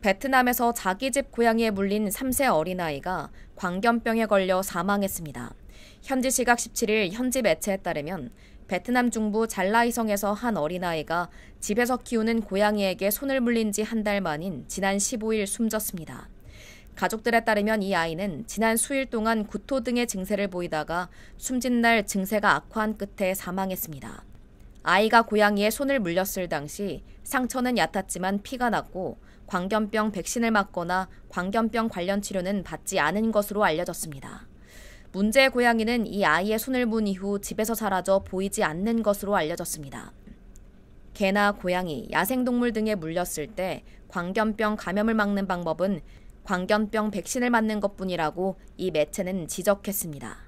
베트남에서 자기 집 고양이에 물린 3세 어린아이가 광견병에 걸려 사망했습니다. 현지 시각 17일 현지 매체에 따르면 베트남 중부 잘라이성에서 한 어린아이가 집에서 키우는 고양이에게 손을 물린 지 한 달 만인 지난 15일 숨졌습니다. 가족들에 따르면 이 아이는 지난 수일 동안 구토 등의 증세를 보이다가 숨진 날 증세가 악화한 끝에 사망했습니다. 아이가 고양이의 손을 물렸을 당시 상처는 얕았지만 피가 났고 광견병 백신을 맞거나 광견병 관련 치료는 받지 않은 것으로 알려졌습니다. 문제의 고양이는 이 아이의 손을 문 이후 집에서 사라져 보이지 않는 것으로 알려졌습니다. 개나 고양이, 야생동물 등에 물렸을 때 광견병 감염을 막는 방법은 광견병 백신을 맞는 것뿐이라고 이 매체는 지적했습니다.